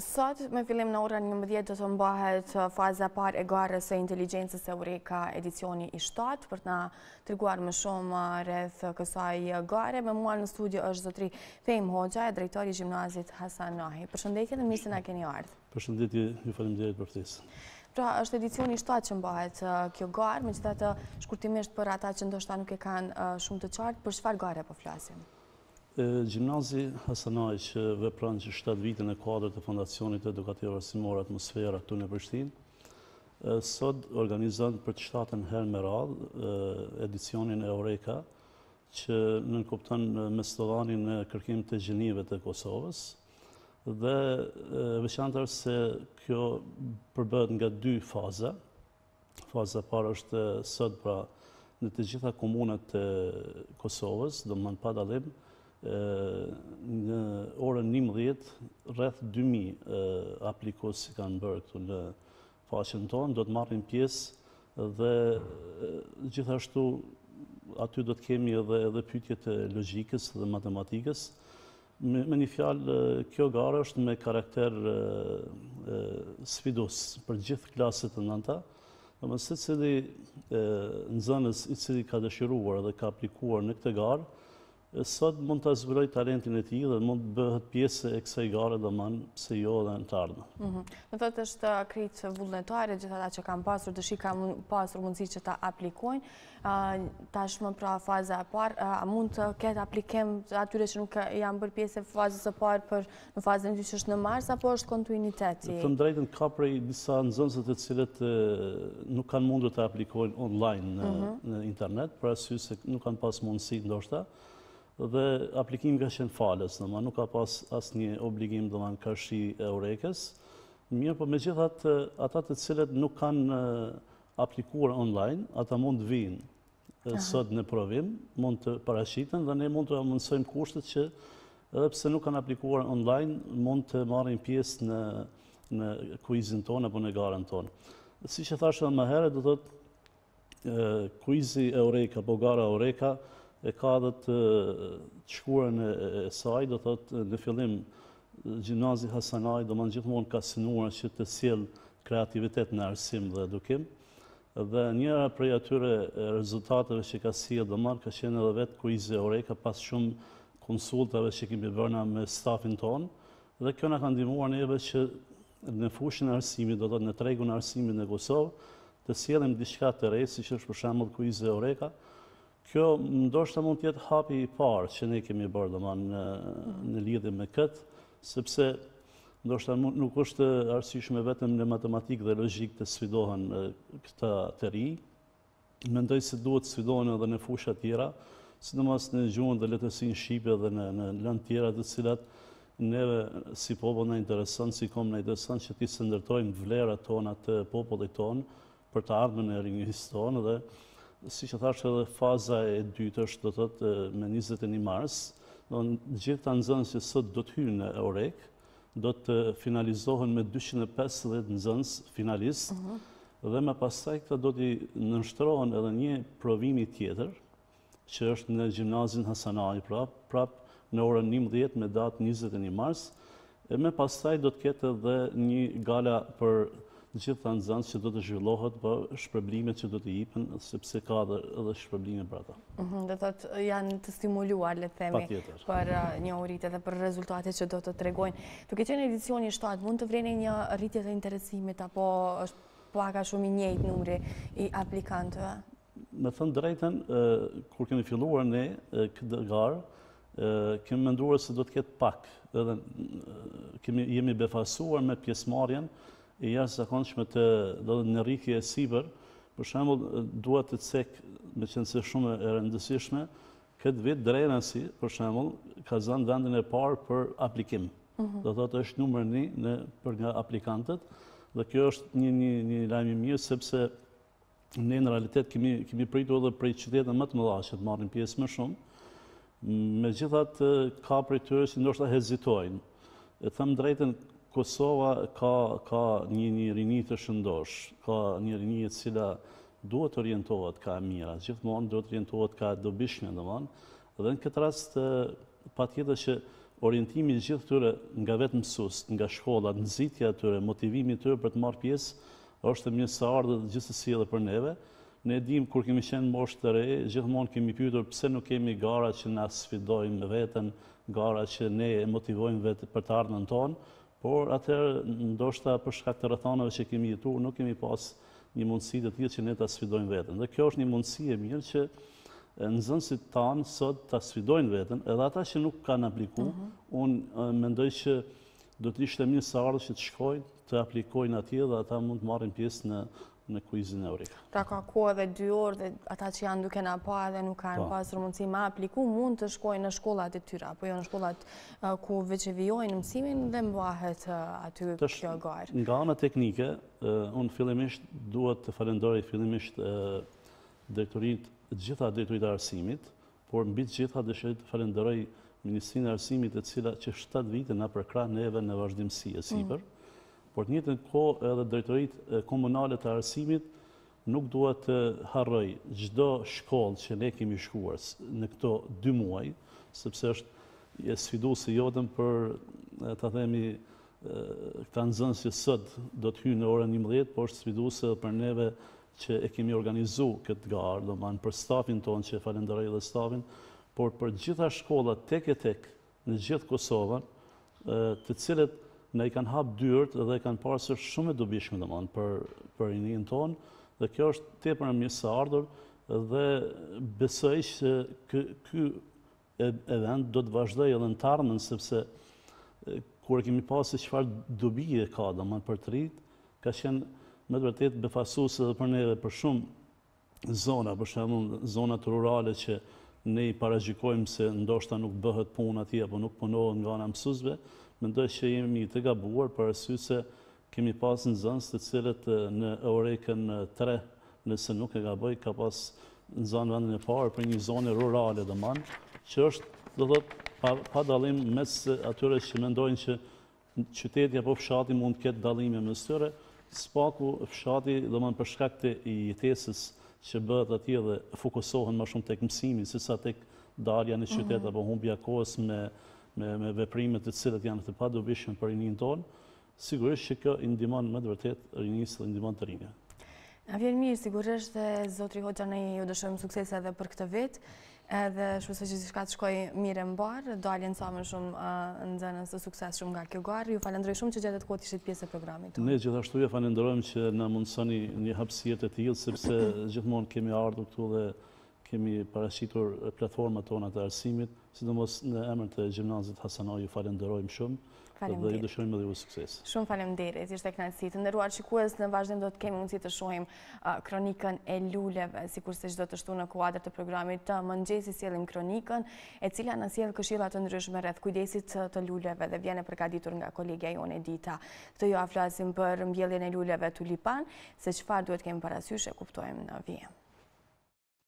Sot, me fillim në orën 11, do të mbahet uh, faza par e garës e inteligencës e ureka edicioni i shtatë, për të na tërguar më shumë uh, rreth kësaj gare. Me mua në studio është zotri Fejm Hoxha, e drejtori gjimnazit Hasan Nahi. Përshëndetje dhe misë nga keni ardhë. Përshëndetje, ju falim djerit për ftesë. Pra, është edicioni i shtatë që mbahet uh, kjo garë, me që të shkurtimisht për ata që ndoshta nuk e kanë shumë të qartë, për shfar gare po flasim? Gjimnazi Hasanaj që vepran që 7 vite e kuadrët të Fondacionit Edukativ Arsimor Atmosfera këtu në Prishtin, sot organizën për të shtatën herë me radhë edicionin e Oreka, që nënkuptën me stodani në kërkim të gjenive të Kosovës, dhe veçantar se kjo përbëd nga dy faza, faza parë është sot pra në të gjitha komunët të Kosovës, do më në padalimë, në orën 11, rreth 2.000 aplikos që kanë bërë këtu në faqen tonë, do të marrin pjesë dhe gjithashtu aty do të kemi edhe pytjet e logikës dhe matematikës. Me një fjalë, kjo gara është me karakter sfidus për gjithë klasët të nënta, dhe mësë të cili nëzënës i cili ka dëshiruar dhe ka aplikuar në këtë garë, sot mund të zbëroj talentin e ti dhe mund të bëhet pjesë e kësaj gare dhe manë se jo dhe në të ardhë. Në mhm. thëtë është krejtë vullnetare, gjitha ta që kam pasur, dëshi kam pasur mundësi që ta aplikojnë, ta shmën pra faza e parë, a mund të ketë aplikem atyre që nuk jam bërë pjesë e fazës e parë për në fazën që është në mars, apo është kontuiniteti? Të drejtën ka prej disa nëzënsët e cilët nuk kanë mundur të aplikojnë online në mhm. internet, pra asy se nuk kanë pas mundësi ndoshta, dhe aplikim ka qenë falës, nëma nuk ka pas asë një obligim dhe në kërshi e urekes. Mirë, për po, me gjithat atat të cilet nuk kanë aplikuar online, ata mund të vinë sot në provim, mund të parashitën dhe ne mund të amënsojmë kushtet që edhe pse nuk kanë aplikuar online, mund të marrin pjesë në kuizin tonë apo në garen tonë. Si që thashtë dhe më herë, do kuizi e ureka, bogara po e ureka, e ka dhe të qëkurën e saj, do të thot në fillim Gjimnazi Hasanaj do më në gjithmonë ka sinuar që të siel kreativitet në arsim dhe edukim, dhe njëra prej atyre rezultateve që ka sijl dhe marrë ka qenë edhe vetë orej, ka pas shumë konsultave që kemi bërna me stafin tonë, dhe kjo në ka ndimuar neve që në fushën e arsimit, do të thot në tregun e arsimit në Kosovë, të sijlim dishka të rejtë, si që është për shumë Kuize Eureka, Kjo ndoshta mund të jetë hapi i parë që ne kemi bërë dhe në, në lidhje me këtë, sepse ndoshta nuk është arsishme vetëm në matematikë dhe logjikë të sfidohen këta të ri. Mendoj se duhet të sfidohen edhe në fusha të tjera, sidomos në gjuhën dhe letërsinë shqipe dhe në në lëndë të tjera të cilat neve si popull na intereson, si kom na intereson që ti së ndërtojmë vlerat tona të popullit ton për të ardhme e rinjës tonë dhe si që thash edhe faza e dytë është do të të me 21 mars, do në gjithë të nëzënës që sot do të hyrë në orek, do të finalizohen me 250 nëzënës finalist, mhm. dhe me pasaj këta do të nështrohen edhe një provimi tjetër, që është në gjimnazin Hasanani, prap, prap në orën 11 me datë 21 mars, e me pasaj do të kete dhe një gala për në gjithë të nëzënës që do të zhvillohet për po shpërblimet që do të jipën, sepse ka dhe shpërblime për ata. Mhm, dhe të janë të stimuluar, le themi, për uh, një uritet dhe për rezultate që do të tregojnë. Tuk e që në edicion i shtatë, mund të vreni një rritje të interesimit, apo është plaka shumë i njejtë nëmri i aplikantëve? Me thënë drejten, kur kemi filluar ne këtë garë, kemi menduar se do të ketë pak, edhe jemi befasuar me pjesmarjen, e jasë zakonëshme të në rikje e siber, për shambull duhet të cek me qenë se shumë e rëndësishme, këtë vit drejnësi, për shambull, ka zanë vendin e parë për aplikim. Mhm. Dhe thotë të është numër një për nga aplikantët, dhe kjo është një lajmi mjë, sepse ne në realitet kemi pritu edhe prej qytetën më të mëdha që të marrin pjesë më shumë, me gjithat ka prej të i ndoshta hezitojnë. E thëmë drejten, Kosova ka, ka një një rinjit të shëndosh, ka një rinjit cila duhet të orientohet ka mira, gjithmonë duhet të orientohet ka dobishme dhe mënë, dhe në këtë rast pa tjetë që orientimi gjithë tëre nga vetë mësus, nga shkolla, nëzitja zitja tëre, motivimi tëre për të marë pjesë, është një së ardhët gjithë si edhe për neve. Ne dim, kur kemi qenë moshtë të re, gjithmonë kemi pyytur pëse nuk kemi gara që na sfidojmë vetën, gara që ne motivojmë vetë për të ardhën tonë, Por atëherë, ndoshta për shkak të rrethanave që kemi jetuar, nuk kemi pas një mundësi të tjetë që ne të sfidojnë vetën. Dhe kjo është një mundësi e mirë që në tanë sot të sfidojnë vetën, edhe ata që nuk kanë apliku, mhm. unë mendoj që do të ishte mirë së ardhë që të shkojnë, të aplikojnë atje dhe ata mund të marrin pjesë në në kuizin e orikë. Pra ka kohë edhe dy orë dhe ata që janë duke nga pa edhe nuk kanë po. pasur mundësi ma apliku, mund të shkojnë në shkollat e tyra, apo jo në shkollat uh, ku veqevijojnë në mësimin dhe mbahet uh, aty kjo gajrë. Nga anë teknike, uh, unë fillimisht duhet të falendori fillimisht direktorit gjitha drektorit të arsimit, por në bitë gjitha dëshirit të falendori Ministrinë e Arsimit e cila që 7 vite nga përkra neve në vazhdimësi e siper, mm por të njëtën ko edhe drejtorit komunale të arsimit nuk duhet të harroj gjdo shkollë që ne kemi shkuar në këto dy muaj, sepse është e sfidu se jodëm për të themi këta nëzënës që sëtë do të hynë në orën një mëdhet, por është sfidu se për neve që e kemi organizu këtë garë, do manë për stafin tonë që e falendarej dhe stafin, por për gjitha shkollat tek e tek në gjithë Kosovën, të cilët ne i kanë hapë dyrët dhe i kanë parë së shumë e dubishme dhe manë për i njën tonë, dhe kjo është te për në mjësë së ardhur, dhe besoj që këj event do të vazhdoj edhe në tarmen, sepse kur kemi pasë se qëfar dubi e ka dhe manë për të rritë, ka qenë me të vërtet befasu dhe për ne dhe për shumë zona, për shumë zonat rurale që ne i parajgjikojmë se ndoshta nuk bëhet puna tje, apo nuk punohet nga nga mësuzve, Mendoj që jemi të gabuar për asy se kemi pas në zënës të cilët në eurekën 3, nëse nuk e gaboj, ka pas në zënë vendin e parë për një zonë rurale dhe manë, që është, dhe dhe, pa, pa dalim mes atyre që mendojnë që qytetja po fshati mund të ketë dalime më tëre, s'paku fshati dhe manë përshkakte i jetesis që bëhet atje dhe fokusohen më shumë të këmsimi, sa të dalja në qytet mhm. apo humbja kohës me me veprimet të cilët janë të padobishme për rinin tonë, sigurisht që kjo indimon më të vërtet rinis dhe indimon të rinja. A vjenë mirë, sigurisht dhe Zotri Hoxha ne ju dëshojmë suksese edhe për këtë vitë, edhe shpesë që zishka të shkoj mire më barë, do alin sa më shumë në zënës të sukses shumë nga kjo garë, ju falendroj shumë që gjithet kohët ishtë pjesë e programit. Ne gjithashtu ju falendrojmë që në mundësoni një hapsirët e tijilë, sepse gjithmonë kemi ardhë këtu dhe kemi parashitur platformat tona të arsimit, si të mos në emër të gjimnazit Hasanoj ju falenderojmë shumë dhe ju dëshërojmë edhe ju sukses. Shumë falenderit, ishte knatësit. Në ruar qikues, në vazhdim do të kemi mundësi të shohim kronikën e luleve, si kurse që do të shtu në kuadrë të programit të mëngjesi sielim kronikën, e cila nësiel këshilat të ndryshme rrëth kujdesit të luleve dhe vjene përkaditur nga kolegja jo në dita. Të ju aflasim për mbjellin e luleve tulipan, se qëfar duhet kemi parasyshe, kuptojmë në vijem.